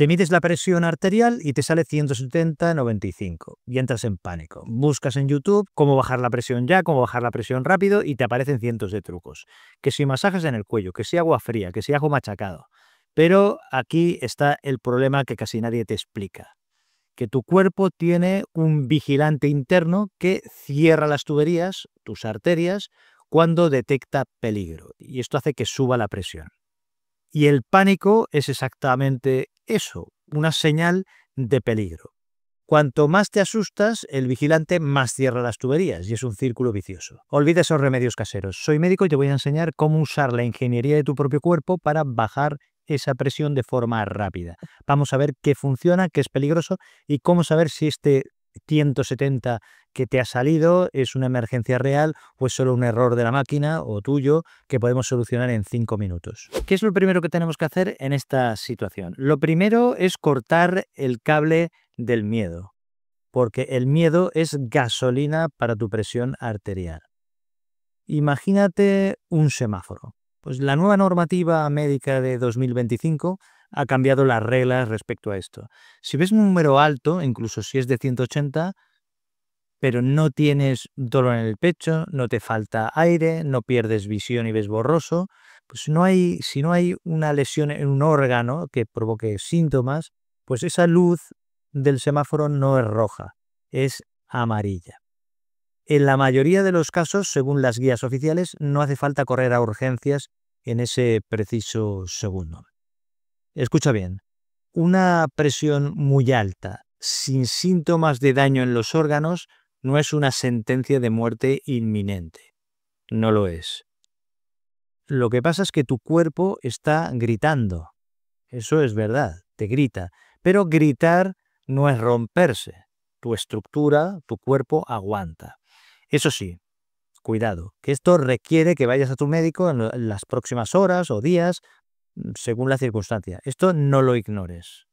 Te mides la presión arterial y te sale 170-95 y entras en pánico. Buscas en YouTube cómo bajar la presión ya, cómo bajar la presión rápido y te aparecen cientos de trucos. Que si masajes en el cuello, que si agua fría, que si ajo machacado. Pero aquí está el problema que casi nadie te explica. Que tu cuerpo tiene un vigilante interno que cierra las tuberías, tus arterias, cuando detecta peligro. Y esto hace que suba la presión. Y el pánico es exactamente eso, una señal de peligro. Cuanto más te asustas, el vigilante más cierra las tuberías y es un círculo vicioso. Olvida esos remedios caseros. Soy médico y te voy a enseñar cómo usar la ingeniería de tu propio cuerpo para bajar esa presión de forma rápida. Vamos a ver qué funciona, qué es peligroso y cómo saber si este 170 que te ha salido es una emergencia real o es solo un error de la máquina o tuyo que podemos solucionar en cinco minutos. ¿Qué es lo primero que tenemos que hacer en esta situación? Lo primero es cortar el cable del miedo, porque el miedo es gasolina para tu presión arterial. Imagínate un semáforo. Pues la nueva normativa médica de 2025 ha cambiado las reglas respecto a esto. Si ves un número alto, incluso si es de 180, pero no tienes dolor en el pecho, no te falta aire, no pierdes visión y ves borroso, pues no hay, si no hay una lesión en un órgano que provoque síntomas, pues esa luz del semáforo no es roja, es amarilla. En la mayoría de los casos, según las guías oficiales, no hace falta correr a urgencias en ese preciso segundo escucha bien, una presión muy alta, sin síntomas de daño en los órganos, no es una sentencia de muerte inminente. No lo es. Lo que pasa es que tu cuerpo está gritando. Eso es verdad, te grita. Pero gritar no es romperse. Tu estructura, tu cuerpo aguanta. Eso sí, cuidado, que esto requiere que vayas a tu médico en las próximas horas o días según la circunstancia. Esto no lo ignores.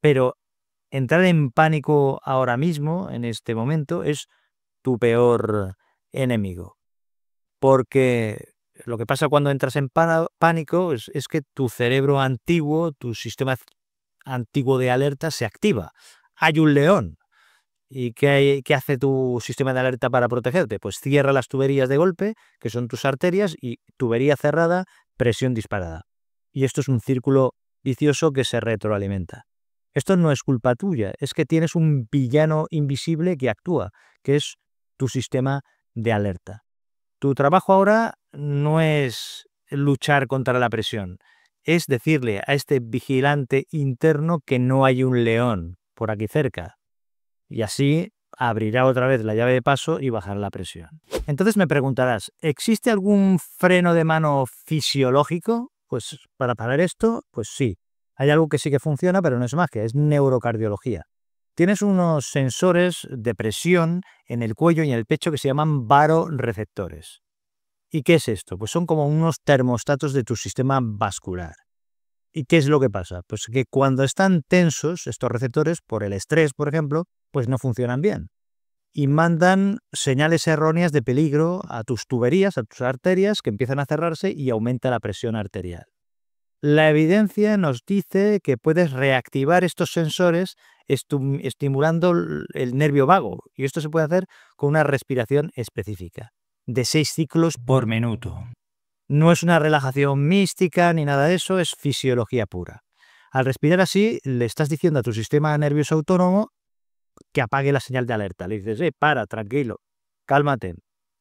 Pero entrar en pánico ahora mismo, en este momento, es tu peor enemigo. Porque lo que pasa cuando entras en pánico es, que tu cerebro antiguo, tu sistema antiguo de alerta se activa. Hay un león. ¿Y qué hace tu sistema de alerta para protegerte? Pues cierra las tuberías de golpe, que son tus arterias, y tubería cerrada, presión disparada y esto es un círculo vicioso que se retroalimenta. Esto no es culpa tuya, es que tienes un villano invisible que actúa, que es tu sistema de alerta. Tu trabajo ahora no es luchar contra la presión, es decirle a este vigilante interno que no hay un león por aquí cerca. Y así abrirá otra vez la llave de paso y bajará la presión. Entonces me preguntarás, ¿existe algún freno de mano fisiológico? Pues para parar esto, pues sí. Hay algo que sí que funciona, pero no es magia, es neurocardiología. Tienes unos sensores de presión en el cuello y en el pecho que se llaman baroreceptores. ¿Y qué es esto? Pues son como unos termostatos de tu sistema vascular. ¿Y qué es lo que pasa? Pues que cuando están tensos estos receptores, por el estrés, por ejemplo, pues no funcionan bien y mandan señales erróneas de peligro a tus tuberías, a tus arterias, que empiezan a cerrarse y aumenta la presión arterial. La evidencia nos dice que puedes reactivar estos sensores estimulando el nervio vago, y esto se puede hacer con una respiración específica, de seis ciclos por minuto. No es una relajación mística ni nada de eso, es fisiología pura. Al respirar así, le estás diciendo a tu sistema nervioso autónomo que apague la señal de alerta. Le dices, eh, para, tranquilo, cálmate.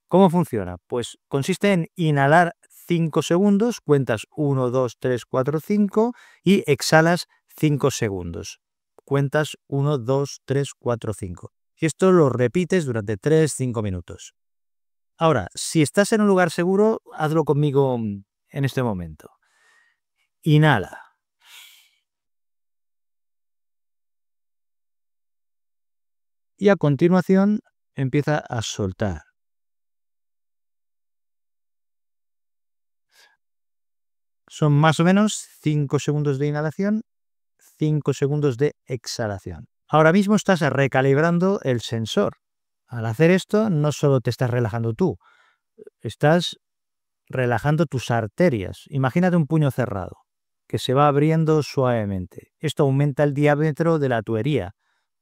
¿Cómo funciona? Pues consiste en inhalar 5 segundos, cuentas 1, 2, 3, 4, 5 y exhalas 5 segundos. Cuentas 1, 2, 3, 4, 5. Y esto lo repites durante 3, 5 minutos. Ahora, si estás en un lugar seguro, hazlo conmigo en este momento. Inhala. y a continuación empieza a soltar. Son más o menos 5 segundos de inhalación, 5 segundos de exhalación. Ahora mismo estás recalibrando el sensor. Al hacer esto, no solo te estás relajando tú, estás relajando tus arterias. Imagínate un puño cerrado que se va abriendo suavemente. Esto aumenta el diámetro de la tuería,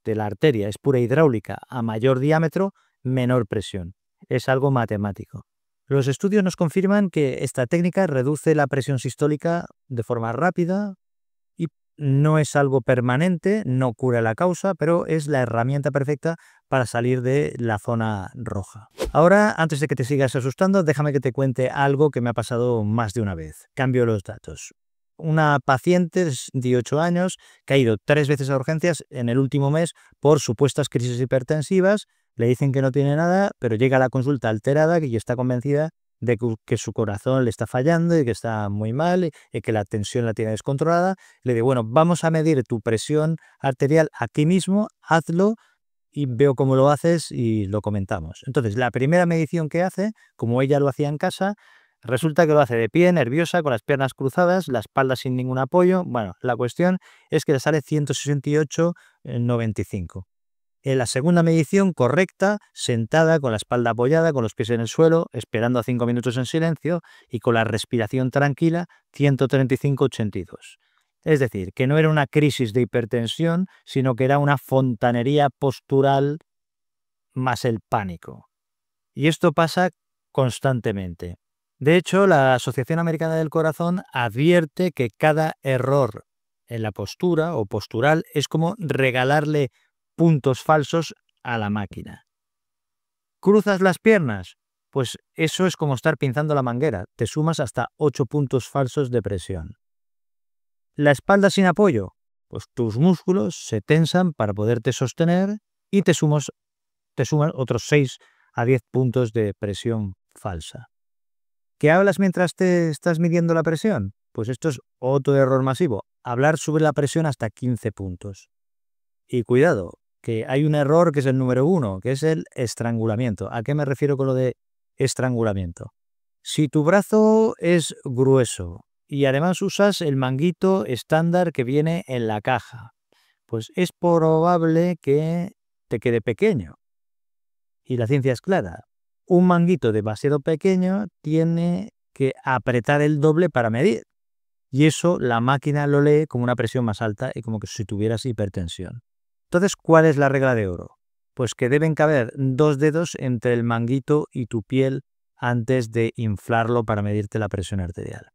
de la arteria, es pura hidráulica, a mayor diámetro, menor presión. Es algo matemático. Los estudios nos confirman que esta técnica reduce la presión sistólica de forma rápida y no es algo permanente, no cura la causa, pero es la herramienta perfecta para salir de la zona roja. Ahora, antes de que te sigas asustando, déjame que te cuente algo que me ha pasado más de una vez. Cambio los datos una paciente de 18 años que ha ido tres veces a urgencias en el último mes por supuestas crisis hipertensivas, le dicen que no tiene nada, pero llega a la consulta alterada y está convencida de que su corazón le está fallando y que está muy mal y que la tensión la tiene descontrolada. Le digo, bueno, vamos a medir tu presión arterial aquí mismo, hazlo y veo cómo lo haces y lo comentamos. Entonces, la primera medición que hace, como ella lo hacía en casa, Resulta que lo hace de pie, nerviosa, con las piernas cruzadas, la espalda sin ningún apoyo. Bueno, la cuestión es que le sale 168,95. Eh, en la segunda medición, correcta, sentada, con la espalda apoyada, con los pies en el suelo, esperando a 5 minutos en silencio y con la respiración tranquila, 135,82. Es decir, que no era una crisis de hipertensión, sino que era una fontanería postural más el pánico. Y esto pasa constantemente. De hecho, la Asociación Americana del Corazón advierte que cada error en la postura o postural es como regalarle puntos falsos a la máquina. ¿Cruzas las piernas? Pues eso es como estar pinzando la manguera, te sumas hasta 8 puntos falsos de presión. La espalda sin apoyo, pues tus músculos se tensan para poderte sostener y te, sumas, te suman otros 6 a 10 puntos de presión falsa. ¿Qué hablas mientras te estás midiendo la presión? Pues esto es otro error masivo. Hablar sobre la presión hasta 15 puntos. Y cuidado, que hay un error que es el número uno, que es el estrangulamiento. ¿A qué me refiero con lo de estrangulamiento? Si tu brazo es grueso y además usas el manguito estándar que viene en la caja, pues es probable que te quede pequeño. Y la ciencia es clara, un manguito demasiado pequeño tiene que apretar el doble para medir. Y eso la máquina lo lee como una presión más alta y como que si tuvieras hipertensión. Entonces, ¿cuál es la regla de oro? Pues que deben caber dos dedos entre el manguito y tu piel antes de inflarlo para medirte la presión arterial.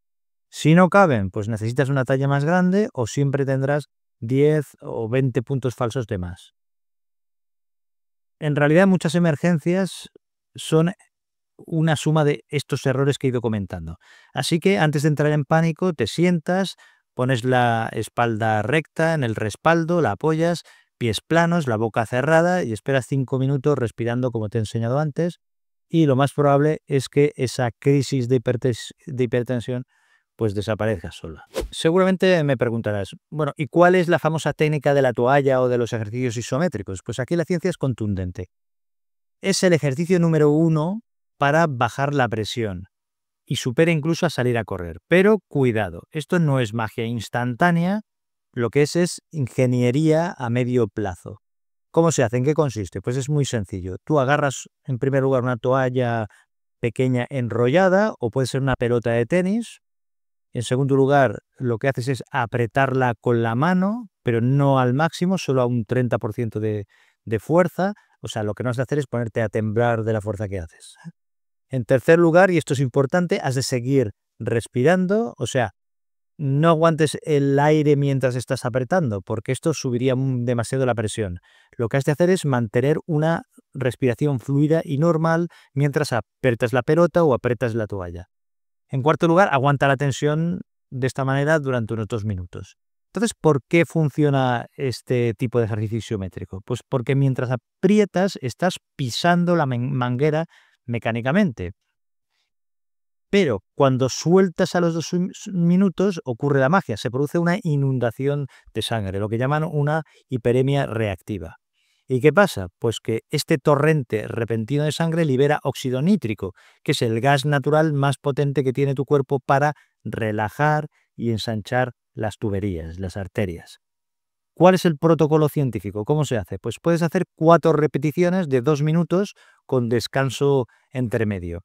Si no caben, pues necesitas una talla más grande o siempre tendrás 10 o 20 puntos falsos de más. En realidad, muchas emergencias son una suma de estos errores que he ido comentando. Así que antes de entrar en pánico, te sientas, pones la espalda recta en el respaldo, la apoyas, pies planos, la boca cerrada y esperas cinco minutos respirando como te he enseñado antes. Y lo más probable es que esa crisis de, hipertensión pues desaparezca sola. Seguramente me preguntarás, bueno, ¿y cuál es la famosa técnica de la toalla o de los ejercicios isométricos? Pues aquí la ciencia es contundente es el ejercicio número uno para bajar la presión y supera incluso a salir a correr. Pero cuidado, esto no es magia instantánea, lo que es es ingeniería a medio plazo. ¿Cómo se hace? ¿En qué consiste? Pues es muy sencillo. Tú agarras en primer lugar una toalla pequeña enrollada o puede ser una pelota de tenis. En segundo lugar, lo que haces es apretarla con la mano, pero no al máximo, solo a un 30% de, de fuerza. O sea, lo que no has de hacer es ponerte a temblar de la fuerza que haces. En tercer lugar, y esto es importante, has de seguir respirando, o sea, no aguantes el aire mientras estás apretando, porque esto subiría demasiado la presión. Lo que has de hacer es mantener una respiración fluida y normal mientras aprietas la pelota o aprietas la toalla. En cuarto lugar, aguanta la tensión de esta manera durante unos dos minutos. Entonces, ¿por qué funciona este tipo de ejercicio isométrico? Pues porque mientras aprietas estás pisando la manguera mecánicamente. Pero cuando sueltas a los dos minutos ocurre la magia, se produce una inundación de sangre, lo que llaman una hiperemia reactiva. ¿Y qué pasa? Pues que este torrente repentino de sangre libera óxido nítrico, que es el gas natural más potente que tiene tu cuerpo para relajar y ensanchar las tuberías, las arterias. ¿Cuál es el protocolo científico? ¿Cómo se hace? Pues puedes hacer cuatro repeticiones de dos minutos con descanso entre medio.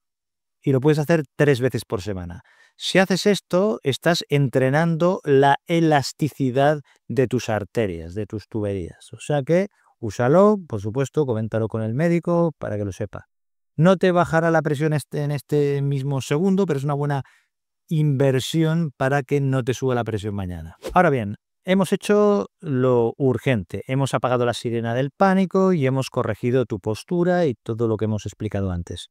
Y lo puedes hacer tres veces por semana. Si haces esto, estás entrenando la elasticidad de tus arterias, de tus tuberías. O sea que úsalo, por supuesto, coméntalo con el médico para que lo sepa. No te bajará la presión este, en este mismo segundo, pero es una buena inversión para que no te suba la presión mañana. Ahora bien, hemos hecho lo urgente, hemos apagado la sirena del pánico y hemos corregido tu postura y todo lo que hemos explicado antes.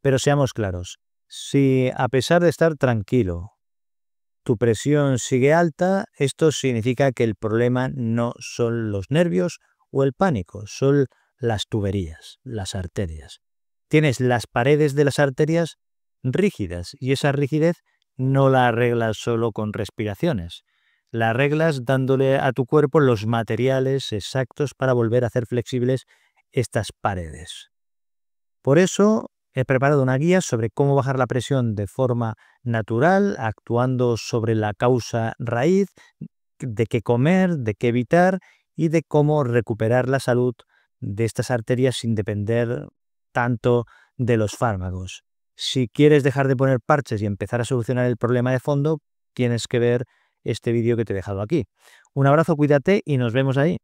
Pero seamos claros, si a pesar de estar tranquilo, tu presión sigue alta, esto significa que el problema no son los nervios o el pánico, son las tuberías, las arterias. Tienes las paredes de las arterias rígidas y esa rigidez no la arreglas solo con respiraciones. La arreglas dándole a tu cuerpo los materiales exactos para volver a hacer flexibles estas paredes. Por eso he preparado una guía sobre cómo bajar la presión de forma natural, actuando sobre la causa raíz, de qué comer, de qué evitar y de cómo recuperar la salud de estas arterias sin depender tanto de los fármacos. Si quieres dejar de poner parches y empezar a solucionar el problema de fondo, tienes que ver este vídeo que te he dejado aquí. Un abrazo, cuídate y nos vemos ahí.